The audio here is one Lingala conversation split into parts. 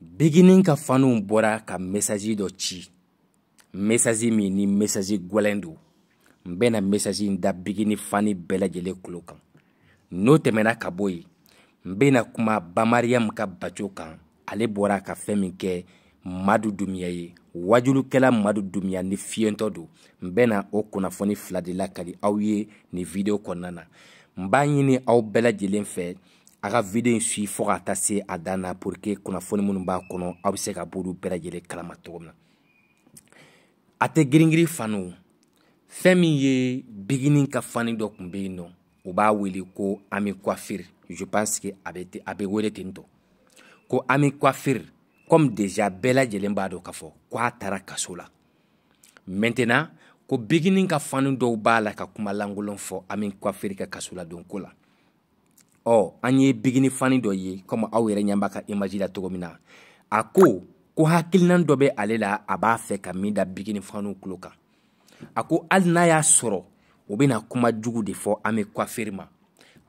biginin ka fanuw bɔra ka mesazi dɔ ci mesazi min ni mesazi gwɛlɛn don n bɛna mesazi n da bigini fani bɛɛ lajɛlen kulo kan n'o tɛmɛna ka bɔ yen n bɛna kuma bamariyamu ka baco kan ale bɔra ka fɛn min kɛ madu dumiya ye wajulukɛla madu dumiya ni fiyentɔ don n bɛna o kunnafoni fila de lakali aw ye nin video kɔnɔna na n b'a ɲini aw bɛɛ lajɛlen fɛ a ka video in suit fɔ ka taa se a dan na pour que kunnafoni minnu b'a kɔnɔ aw bɛ se ka b'olu bɛɛ lajɛlen kalama cogo min na a tɛ giringirin fan o fɛn min ye bigini ka fani dɔ tun bɛ yen nɔ u b'a wele ko ami coiffure je pense que a bɛ a bɛ wele ten tɔ ko ami coiffure comme déjà bɛɛ lajɛlen b'a dɔn k'a fɔ ko a taara kaso la maintenant ko bigini ka fani dɔw b'a la ka kuma lankolon fɔ ami coiffure ka kaso la don ko la ɔ an ye bigini fani dɔ ye komi aw yɛrɛ ɲɛ b'a ka imaji la togo min na a ko ko hakilinan dɔ bɛ ale la a b'a fɛ ka min da bigini faniw tulo kan a ko hali n'a y'a sɔrɔ o bɛna kuma jugu de fɔ an bɛ kɔfiri ma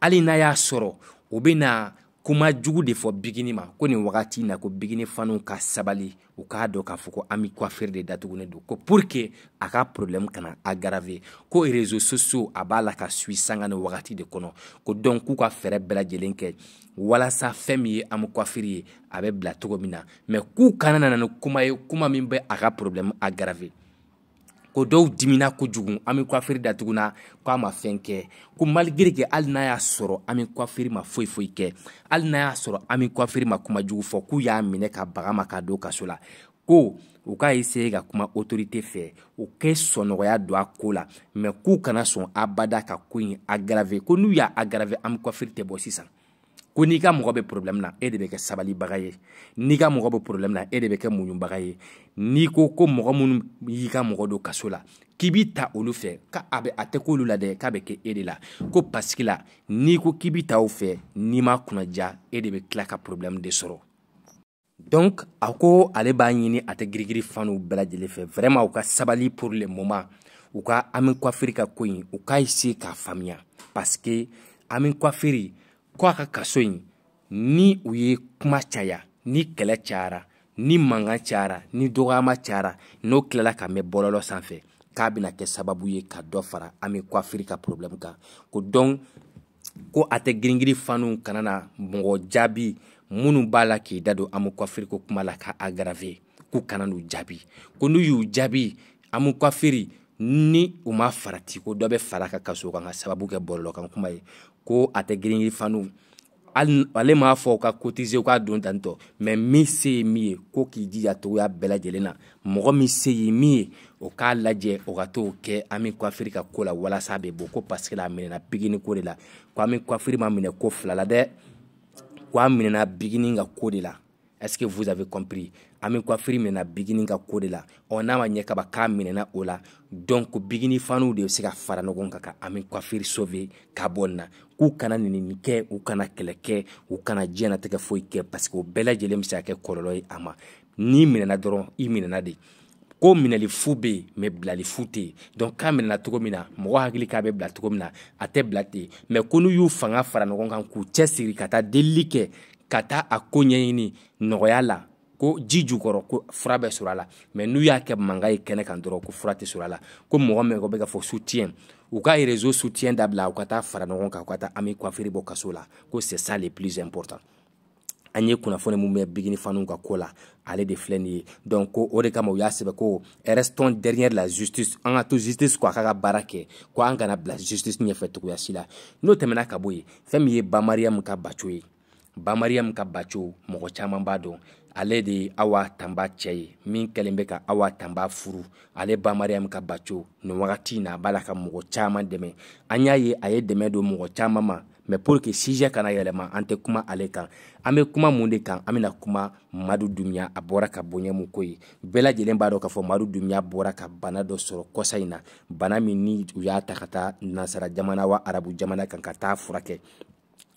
hali n'a y'a sɔrɔ o bɛna kuma jugu de fɔ bigini ma ko nin wagati na ko bigini fanu ka sabali u k'a dɔn k'a fɔ ko ami coiffure de datugulen don ko pour que a ka problème kana aggrave ko réseaux sociaux a b'a la ka sui sanga ni wagati de kɔnɔ ko donc k'u ka fɛɛrɛ bɛɛ lajɛlen kɛ walasa fɛn min ye ami coiffure ye a bɛ bila cogo min na mais k'u kana nana ni kuma ye kuma min bɛ a ka problème aggrave ko dɔw dimina kojugu ami kwafiri datuguna ko a ma fɛn kɛ ko malgré que hali n'a y'a sɔrɔ ami coiffure ma foyi foyi kɛ hali n'a y'a sɔrɔ ami coiffure ma kuma jugu fɔ k'u y'a minɛ ka baga ma k'a don kaso la ko u k'a essaye ka kuma autorité fɛ u kɛ sɔnɔgɔya don a koo la mɛ k'u kana sɔn abada ka ko yi agrave ko n'u y'a agrave ami coiffure tɛ bɔ sisan ko n'i ka mɔgɔ bɛ problème na e de bɛ kɛ sabalibaga ye n'i ka mɔgɔ bɛ problème na e de bɛ kɛ muɲubaga ye n'i ko ko mɔgɔ minnu y'i ka mɔgɔ don kaso la k'i b'i ta olu fɛ ka a bɛ a tɛ k'olu la dɛ k'a bɛ kɛ e de la ko pasiki la n'i ko k'i bi ta o fɛ n'i ma kunnaja e de bɛ tila ka problème de sɔrɔ donc a ko ale b'a ɲini a tɛ girigiri fanu bɛɛ lajɛlen fɛ vraiment u ka sabali pour le moment u ka ami coiffure ka ko in u k'a essayer k'a faamuya parce que ami coiffure ko a ka kaso yi ni u ye kuma caya ni kɛlɛ cayara ni manga cayara ni dɔgɔyama cayara n'o kilala ka mɛn bɔlɔlɔ sanfɛ k'a bena kɛ sababu ye ka dɔ fara ami ko ka problème kan ko donc ko a tɛ giringirin faniw kana na mɔgɔ jaabi minnu b'a la k'i da don ami coiffure ko kuma la ka agrave k'u kana n'u jaabi ko n'u y'u jaabi ko afiri ni uma farati ko dɔ bɛ fara ka kaso kan ka sababu kɛ bɔlɔlɔ kan kuma ye ko a tɛ girin fanu ale m'a fɔ ka kotize k'a don tantɔ mɛ min se ye min ye ko k'i jija togoya bɛɛ lajɛlen na mɔgɔ min se ye min ye o k'a lajɛ o ka t'o kɛ ami coiffure ka ko la walasa a bɛ bɔ ko parce que a minɛna bikini ko de la ko ami coiffure ma minɛ ko fila la dɛ ko a minɛna bikini ka ko de la est ce que vous avez compris an be coiffiri minɛna bigini ka ko de la ɔ n'a ma ɲɛ kaba k'a minɛna o la donk bigini faniw de be se ka fara ɲɔgɔn kan ka an be coiffiri sauve ka bɔ nin na k'u kana ninini kɛ u kana kɛlɛ kɛ u kana jiɲɛnatigɛ foyi kɛ parsike o bɛɛ lajɛlen be se ka kɛ kɔlɔlɔ ye a ma n'i minɛna dɔrɔn i minɛna de ko minɛli fu be yen mɛ bilali fu tɛ yen donc k'a minɛna cogo min na mɔgɔ hakili k'a bɛ bila cogo min na a tɛ bila ten mɛ ko n'u y'u fanga fara ɲɔgɔn kan k'u cɛ siri ka taa delili kɛ ka taa a ko ɲɛɲini nɔgɔya la ko ji jukɔrɔ ko fura bɛ sɔrɔ a la mɛ n'u y'a kɛ manga ye kɛnɛ kan dɔrɔn ko fura tɛ sɔrɔ a la ko mɔgɔ min bɛ ka fɔ soutien u ka réseau soutien dabila u ka taa fara ɲɔgɔn kan u ka taa ami coiffure bɔ kaso la ko c'est ça le plus important an ye kunnafoni mun bɛ bigini faniw ka ko la ale de filɛ nin ye donc ko o de kama u y'a sɛbɛ ko restons derrière la justice an ka to justice ko a ka ka baara kɛ ko an kana bila justice ɲɛfɛ cogoya si la n'o tɛmɛna ka bɔ yen fɛn min ye bamariyam ka baco ye bamariyam ka baco mɔgɔ caman b'a dɔn ale de ye awa tanba cɛ ye min kɛlen bɛ ka awa tanba furu ale ba mariyamu ka baco nin wagati in na a b'a la ka mɔgɔ caaman dɛmɛ an y'a ye a ye dɛmɛ don mɔgɔ caaman ma mɛ pour que sijɛ kana yɛlɛma an tɛ kuma ale kan an be kuma mun de kan an bena kuma madu dumiya a bɔra ka boɲɛ mun ko ye bɛɛ lajɛlen b'a dɔ k'a fɔ madu dumiya bɔra ka bana dɔ sɔrɔ kɔsa ɲi na bana min ni u y'a ta ka taa nasara jamana wa arabu jamana kan ka taa furakɛ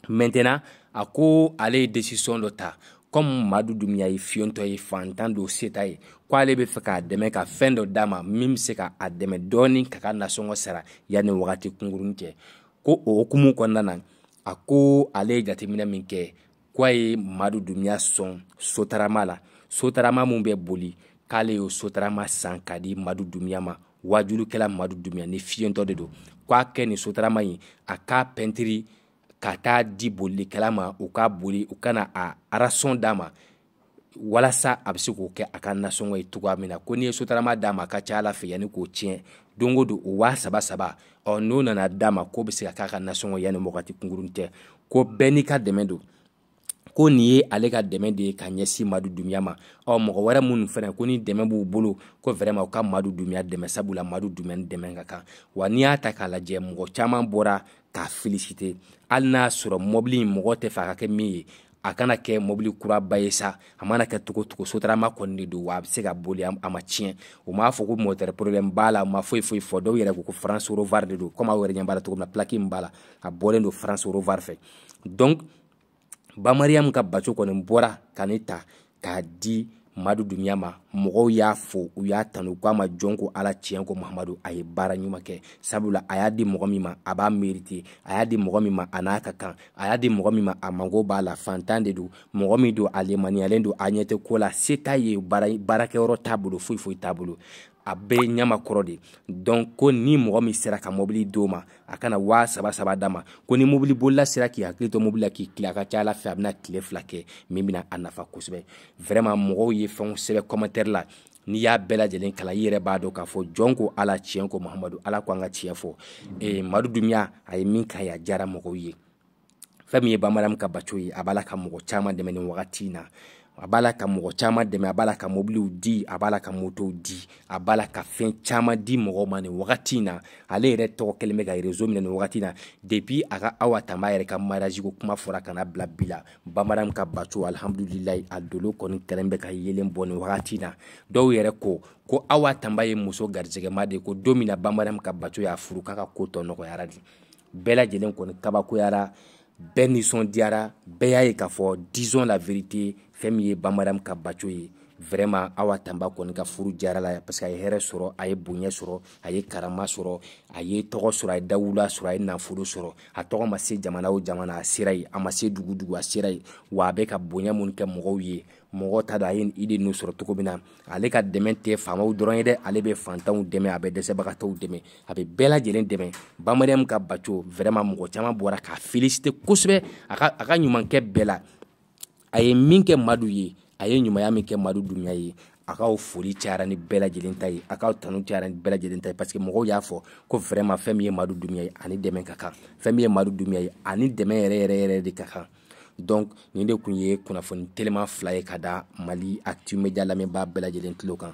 mɛntɛnan a ko ale ye desisɔn dɔ ta kɔmi madu dumuya ye fiyentɔ ye fantan do seta ye ko ale be fɛ k'a dɛmɛ ka fɛɛn dɔ d'a ma min be se ka a dɛmɛ dɔɔni ka ka nasɔngɔ sara yani wagati kungurunin cɛ ko o hokumu kɔnɔna na a ko ale ye jatiminɛ min kɛ ko a ye madu dumuya sɔn sotarama la sotarama min bɛ boli k'ale y'o sotarama san ka di madu dumuya ma wajulukɛla madu dumuya ni fiyentɔ de don ko a kɛ nin sotarama ye a k'a pɛntiri ka taa di bolilikɛla ma u ka boli u kana a arasɔn d'a ma walasa a bɛ se k'o kɛ a ka nasɔngɔ ye cogoya min na ko n'i ye sotarama d'a ma a ka ca ala fɛ yanni k'o tiɲɛ don o don o waa saba saba ɔ n'o nana d'a ma k'o bɛ se ka k'a ka nasɔngɔ yanni wagati kunkurun tɛ ko bɛɛ n'i ka dɛmɛ don ko nin ye ale ka dɛmɛ de ye ka ɲɛsin madu dumiya ma ɔ mɔgɔ wɛrɛ minnu fɛnɛ ko ni dɛmɛ b'u bolo ko vɛrɛma u ka madu dumiya dɛmɛ sabula madu dumiya ni dɛmɛ ka kan wa n'i y'a ta k'a lajɛ mɔgɔ caman bɔra k'a félicité hali n'a sɔrɔ mɔbili in mɔgɔ tɛ fɛ a ka kɛ min ye a kana kɛ mɔbili kuraba ye sa a mana kɛ togo togo sotarama kɔni de don wa a bɛ se ka boli a ma tiɲɛ o m'a fɔ ko mɔtɛr problème b'a la o ma foyi foyi fɔ dɔw yɛrɛ ko ko france rovar de don komi aw yɛrɛ ɲɛ b'a la cogo min na plaque in b'a la a bɔlen don france rovar fɛ donc bamariyamu ka baco kɔni bɔra ka ne ta k'a di madu dunya ma mɔgɔw y'a fo u y'a tanu k'a ma jɔn ko ala tiɲɛ ko mahamadu a ye baara ɲuman kɛ sabula a y'a di mɔgɔ min ma a b'a merite a y'a di mɔgɔ min ma a n'a ka kan a y'a di mɔgɔ min ma a mango b'a la fantan de don mɔgɔ min don alemaniyalen don a ɲɛ tɛ ko la se t'a ye baarakɛyɔrɔ t'a bolo foyi foyi t'a bolo a bɛɛ ɲama kɔrɔ de dɔn ko ni mɔgɔ min sera ka mobili di ma a kana waa saba saba d'a ma ko ni mobili bolila sera k'i hakili to mobili la k'i tile a ka ca ala fɛ a bɛna tile fila kɛ min bɛna a nafa kosɛbɛ vraiment mɔgɔw ye ye fɛn o sɛbɛn la n'i y'a bɛɛ lajɛlen kalan i yɛrɛ b'a dɔ k'a fɔ jɔn ko ala tiɲɛ ko mahamadu ala ko an ka tiɲɛ fɔ ee, madu dumiya a ye min kan ye a mɔgɔw ye fɛn min ye bamanamu ka baco ye a b'a la ka mɔgɔ caman dɛmɛ ni wagati na a b'a la ka mɔgɔ caman dɛmɛ a b'a la ka mobiliw di a b'a la ka motow di a b'a la ka fɛn caman di mɔgɔw ma nin wagati in na ale yɛrɛ tɔgɔ kɛlen bɛ ka rezo minɛ nin wagati in na depi a ka aw tanba yɛrɛ ka mariyaziko kuma fɔra kana bila bi la banbara ka bato alihamudulilayi a dolo kɔni kɛlen bɛ ka yelen bɔ nin wagati in na dɔw yɛrɛ ko ko aw tanba ye muso garijɛgɛma de ko don min na banbara ka bato y'a furu k'a ka ko tɔ nɔgɔyara de bɛɛ lajɛlen kɔni kabakoyara bɛɛ nisɔndiyara bɛɛ y'a ye k'a fɔ disons la vérité fɛn min ye bamadamu ka baco ye Vreman awa tamba koni ka furu jaralaya Peska ye here suro, aye bunye suro Aye karama suro Aye toko suray, da wula suray nan furu suro A toko masi jamana ou jamana asiray A masi dugo dugo asiray Ou abe ka bunye mounke mwou ye Mwou tadayin ide nou suro tuko bina Ale ka demen te fama ou dronye de Ale be fantan ou demen, abe dese baka tou ou demen Ape bela jelen demen Bame demen ka bachou Vreman mwou chaman bwara ka feliste kousbe Aka nyumanke bela Aye minken madu ye a ye ɲumanya min kɛ madu dunya ye a k'aw foli cayara ni bɛɛ lajɛlen ta ye a k'aw tanu cayara ni bɛɛ lajɛlen ta ye parce que mɔgɔw y'a fɔ ko vraiment fɛn min ye madu dunya ye ani dɛmɛ ka kan fɛn min ye madu dunya ye ani dɛmɛ yɛrɛ yɛrɛ yɛrɛ de ka kan donc nin de tun ye kunnafoni telima fila ye ka da mali actu media lamɛnbaa bɛɛ lajɛlen tulo kan